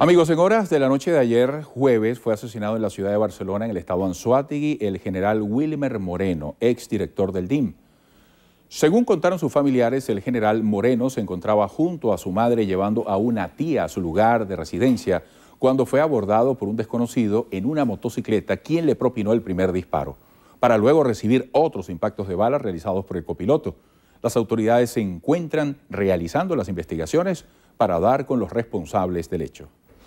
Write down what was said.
Amigos, en horas de la noche de ayer, jueves, fue asesinado en la ciudad de Barcelona, en el estado Anzuategui, el general Wilmer Moreno, exdirector del DIM. Según contaron sus familiares, el general Moreno se encontraba junto a su madre llevando a una tía a su lugar de residencia cuando fue abordado por un desconocido en una motocicleta, quien le propinó el primer disparo, para luego recibir otros impactos de balas realizados por el copiloto. Las autoridades se encuentran realizando las investigaciones para dar con los responsables del hecho.